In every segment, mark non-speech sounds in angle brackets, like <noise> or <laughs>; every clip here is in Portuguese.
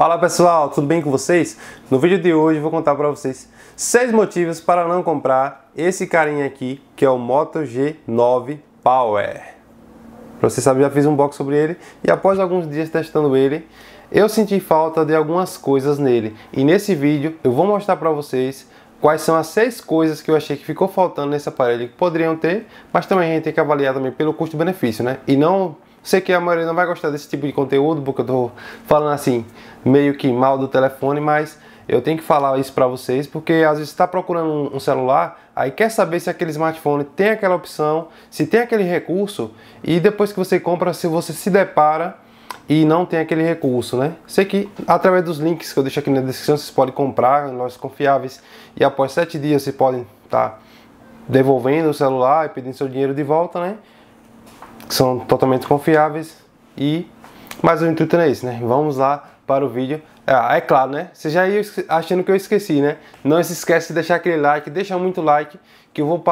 Fala pessoal, tudo bem com vocês? No vídeo de hoje eu vou contar para vocês seis motivos para não comprar esse carinha aqui, que é o Moto G9 Power. Pra você sabe, já fiz um box sobre ele e após alguns dias testando ele, eu senti falta de algumas coisas nele. E nesse vídeo eu vou mostrar para vocês quais são as seis coisas que eu achei que ficou faltando nesse aparelho que poderiam ter, mas também a gente tem que avaliar também pelo custo-benefício, né? E não Sei que a maioria não vai gostar desse tipo de conteúdo, porque eu tô falando assim, meio que mal do telefone, mas eu tenho que falar isso para vocês, porque às vezes está procurando um celular, aí quer saber se aquele smartphone tem aquela opção, se tem aquele recurso, e depois que você compra, se você se depara e não tem aquele recurso, né? Sei que através dos links que eu deixo aqui na descrição, vocês podem comprar em lojas confiáveis e após sete dias vocês podem estar tá devolvendo o celular e pedindo seu dinheiro de volta, né? que são totalmente confiáveis e mas o intuito não é isso, né? Vamos lá para o vídeo. Ah, é claro, né? Você já ia achando que eu esqueci, né? Não se esquece de deixar aquele like, deixa muito like, que eu vou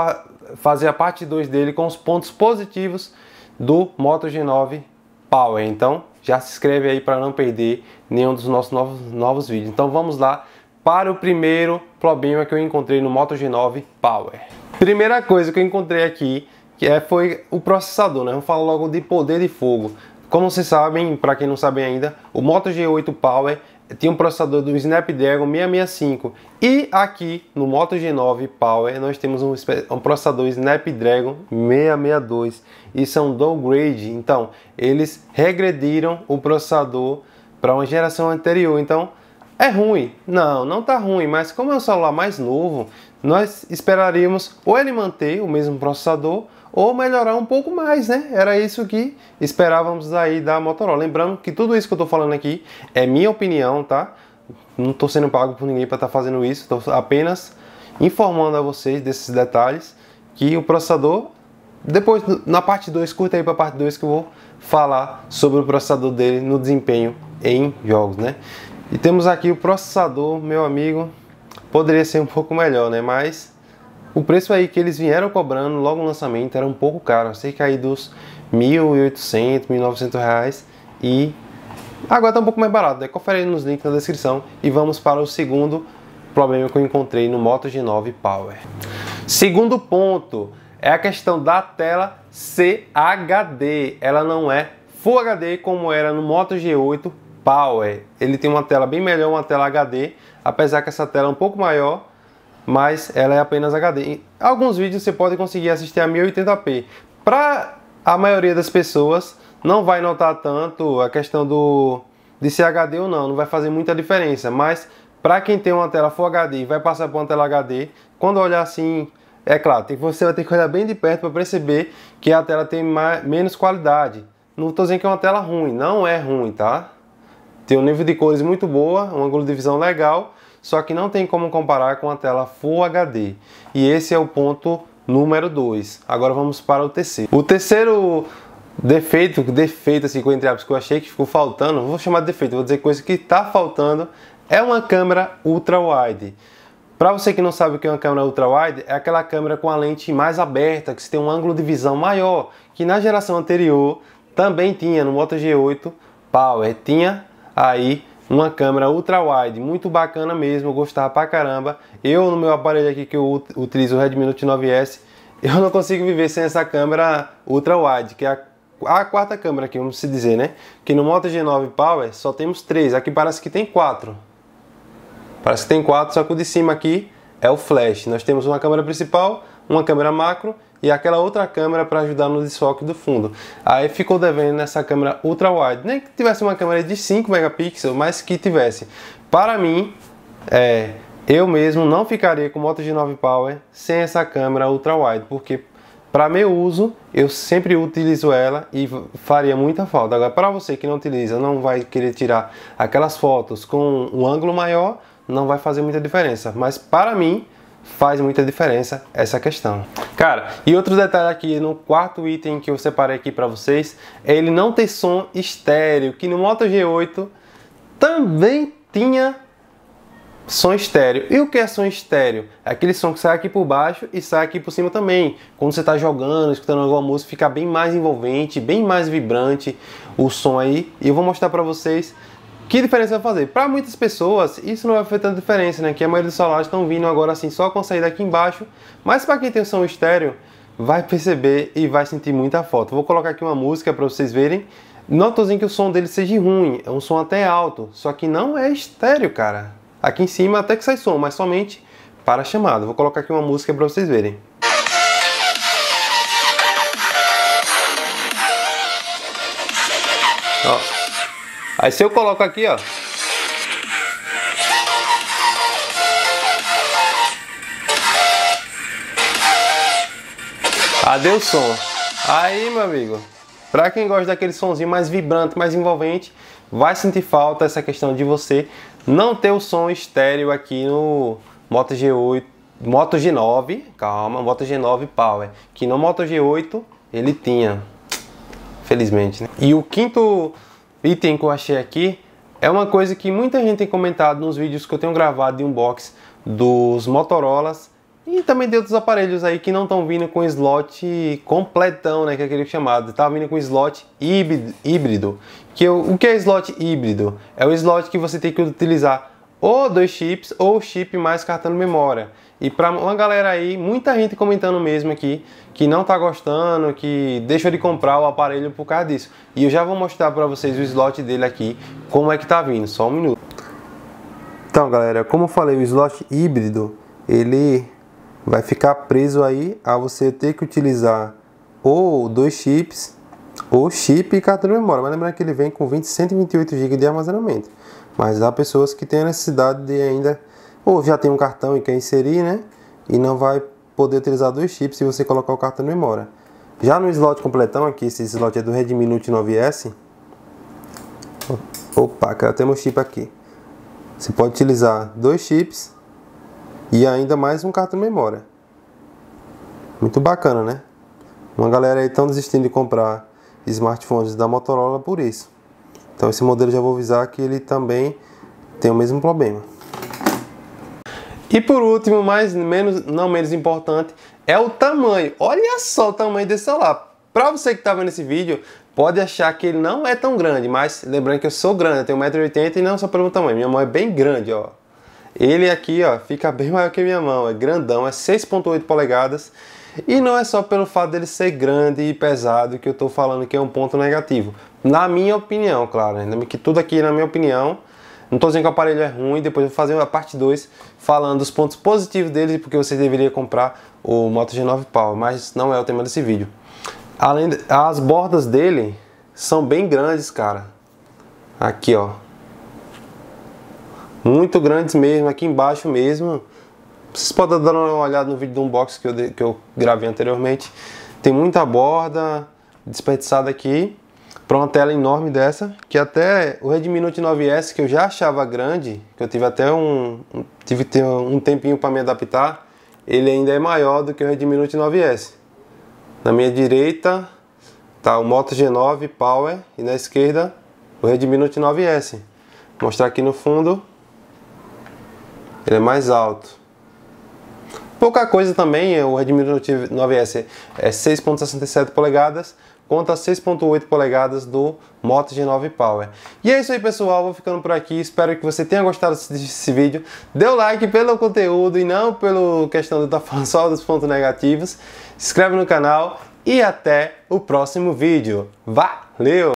fazer a parte 2 dele com os pontos positivos do Moto G9 Power. Então, já se inscreve aí para não perder nenhum dos nossos novos, novos vídeos. Então, vamos lá para o primeiro problema que eu encontrei no Moto G9 Power. Primeira coisa que eu encontrei aqui que é, foi o processador, né? Vamos falar logo de poder de fogo. Como vocês sabem, para quem não sabe ainda, o Moto G8 Power tinha um processador do Snapdragon 665 e aqui no Moto G9 Power nós temos um, um processador Snapdragon 662. Isso é um downgrade, então eles regrediram o processador para uma geração anterior. Então é ruim? Não, não tá ruim, mas como é um celular mais novo, nós esperaríamos ou ele manter o mesmo processador ou melhorar um pouco mais, né? Era isso que esperávamos aí da Motorola. Lembrando que tudo isso que eu estou falando aqui é minha opinião, tá? Não estou sendo pago por ninguém para estar tá fazendo isso, estou apenas informando a vocês desses detalhes que o processador depois na parte 2, curta aí para a parte 2 que eu vou falar sobre o processador dele no desempenho em jogos, né? E temos aqui o processador, meu amigo, poderia ser um pouco melhor, né? Mas o preço aí que eles vieram cobrando logo no lançamento era um pouco caro, cerca aí dos 1.800, 1.900 reais e agora está um pouco mais barato, né? confere aí nos links na descrição e vamos para o segundo problema que eu encontrei no Moto G9 Power. Segundo ponto é a questão da tela CHD, ela não é Full HD como era no Moto G8 Power. Ele tem uma tela bem melhor, uma tela HD, apesar que essa tela é um pouco maior mas ela é apenas HD. Em alguns vídeos você pode conseguir assistir a 1080p. Para a maioria das pessoas, não vai notar tanto a questão do de ser HD ou não, não vai fazer muita diferença, mas para quem tem uma tela Full HD e vai passar por uma tela HD, quando olhar assim, é claro, você vai ter que olhar bem de perto para perceber que a tela tem mais, menos qualidade. Não estou dizendo que é uma tela ruim, não é ruim, tá? Tem um nível de cores muito boa, um ângulo de visão legal, só que não tem como comparar com a tela Full HD. E esse é o ponto número 2. Agora vamos para o terceiro. O terceiro defeito, defeito assim, com entre aspas, que eu achei que ficou faltando, vou chamar de defeito, vou dizer coisa que está faltando, é uma câmera ultra-wide. Para você que não sabe o que é uma câmera ultra-wide, é aquela câmera com a lente mais aberta, que você tem um ângulo de visão maior, que na geração anterior também tinha no Moto G8 Power, tinha aí uma câmera ultra-wide, muito bacana mesmo, gostava pra caramba. Eu, no meu aparelho aqui que eu utilizo o Redmi Note 9S, <laughs> eu não consigo viver sem essa câmera ultra-wide, que é a a quarta câmera aqui, vamos se dizer, né? Que no Moto G9 Power só temos três. Aqui parece que tem quatro. Parece que tem quatro, só que o de cima aqui é o flash. Nós temos uma câmera principal, uma câmera macro e aquela outra câmera para ajudar no desfoque do fundo. Aí ficou devendo nessa câmera ultra wide, nem que tivesse uma câmera de 5 megapixels, mas que tivesse. Para mim, é, eu mesmo não ficaria com Moto G9 Power sem essa câmera ultra wide, porque para meu uso, eu sempre utilizo ela e faria muita falta. Agora, para você que não utiliza, não vai querer tirar aquelas fotos com um ângulo maior, não vai fazer muita diferença. Mas para mim, faz muita diferença essa questão. Cara, e outro detalhe aqui no quarto item que eu separei aqui para vocês, é ele não ter som estéreo, que no Moto G8 também tinha som estéreo. E o que é som estéreo? É aquele som que sai aqui por baixo e sai aqui por cima também. Quando você está jogando, escutando alguma música, fica bem mais envolvente, bem mais vibrante o som aí. E eu vou mostrar para vocês que diferença vai fazer? Para muitas pessoas, isso não vai fazer tanta diferença, né? Que a maioria dos celulares estão vindo agora assim só com a saída aqui embaixo. Mas para quem tem o som estéreo, vai perceber e vai sentir muita falta. Vou colocar aqui uma música para vocês verem. Notozinho que o som dele seja ruim, é um som até alto, só que não é estéreo, cara. Aqui em cima até que sai som, mas somente para chamada. Vou colocar aqui uma música para vocês verem. Ó. Aí se eu coloco aqui, ó. Adeus ah, som. Aí, meu amigo, para quem gosta daquele somzinho mais vibrante, mais envolvente, vai sentir falta essa questão de você não ter o som estéreo aqui no Moto G8, Moto G9, calma, Moto G9 Power, que no Moto G8 ele tinha, felizmente. Né? E o quinto item que eu achei aqui é uma coisa que muita gente tem comentado nos vídeos que eu tenho gravado de unbox dos Motorolas e também de outros aparelhos aí que não estão vindo com slot completão, né, que é aquele chamado. Tá vindo com slot híbrido. Que eu, é o que é slot híbrido? É o slot que você tem que utilizar ou dois chips ou chip mais cartão de memória. E para uma galera aí, muita gente comentando mesmo aqui que não tá gostando, que deixou de comprar o aparelho por causa disso. E eu já vou mostrar para vocês o slot dele aqui, como é que tá vindo, só um minuto. Então, galera, como eu falei, o slot híbrido, ele vai ficar preso aí a você ter que utilizar ou dois chips, ou chip e cartão de memória. Mas lembrando que ele vem com 20, 128 GB de armazenamento. Mas há pessoas que têm a necessidade de ainda ou já tem um cartão e quer inserir, né? E não vai poder utilizar dois chips se você colocar o cartão de memória. Já no slot completão aqui, esse slot é do Redmi Note 9S. Opa, cara, temos chip aqui. Você pode utilizar dois chips e ainda mais um cartão de memória. Muito bacana, né? Uma galera aí tão desistindo de comprar smartphones da Motorola por isso. Então esse modelo já vou avisar que ele também tem o mesmo problema. E por último, mas menos, não menos importante, é o tamanho. Olha só o tamanho desse celular. Para você que está vendo esse vídeo, pode achar que ele não é tão grande, mas lembrando que eu sou grande, eu tenho 1,80m e não só pelo tamanho, minha mão é bem grande, ó. Ele aqui, ó, fica bem maior que minha mão, é grandão, é 6.8 polegadas. E não é só pelo fato dele ser grande e pesado que eu estou falando que é um ponto negativo. Na minha opinião, claro, que tudo aqui é na minha opinião, não estou dizendo que o aparelho é ruim, depois eu vou fazer a parte 2 falando os pontos positivos dele e porque você deveria comprar o Moto G9 Power, mas não é o tema desse vídeo. Além, das as bordas dele são bem grandes, cara. Aqui, ó. Muito grandes mesmo, aqui embaixo mesmo. Vocês podem dar uma olhada no vídeo do unboxing que eu, que eu gravei anteriormente. Tem muita borda desperdiçada aqui para uma tela enorme dessa, que até o Redmi Note 9S que eu já achava grande, que eu tive até um tive um tempinho para me adaptar, ele ainda é maior do que o Redmi Note 9S. Na minha direita tá o Moto G9 Power e na esquerda o Redmi Note 9S. Vou mostrar aqui no fundo. Ele é mais alto. Pouca coisa também, o Redmi Note 9S é 6.67 polegadas contra 6.8 polegadas do Moto G9 Power. E é isso aí pessoal, vou ficando por aqui, espero que você tenha gostado desse vídeo. Dê o like pelo conteúdo e não pelo questão de estar tá <laughs> falando só dos pontos negativos. Se inscreve no canal e até o próximo vídeo. Valeu!